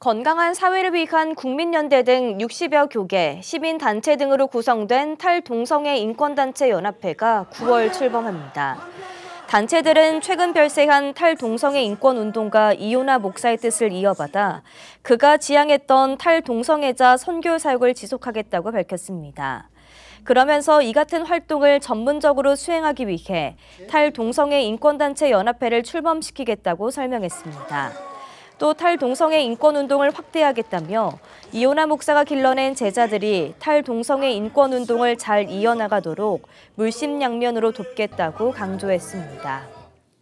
건강한 사회를 위한 국민연대 등 60여 교계, 시민단체 등으로 구성된 탈동성애 인권단체 연합회가 9월 출범합니다. 단체들은 최근 별세한 탈동성애 인권운동가 이오나 목사의 뜻을 이어받아 그가 지향했던 탈동성애자 선교 사역을 지속하겠다고 밝혔습니다. 그러면서 이 같은 활동을 전문적으로 수행하기 위해 탈동성애 인권단체 연합회를 출범시키겠다고 설명했습니다. 또 탈동성애 인권운동을 확대하겠다며 이오나 목사가 길러낸 제자들이 탈동성애 인권운동을 잘 이어나가도록 물심양면으로 돕겠다고 강조했습니다.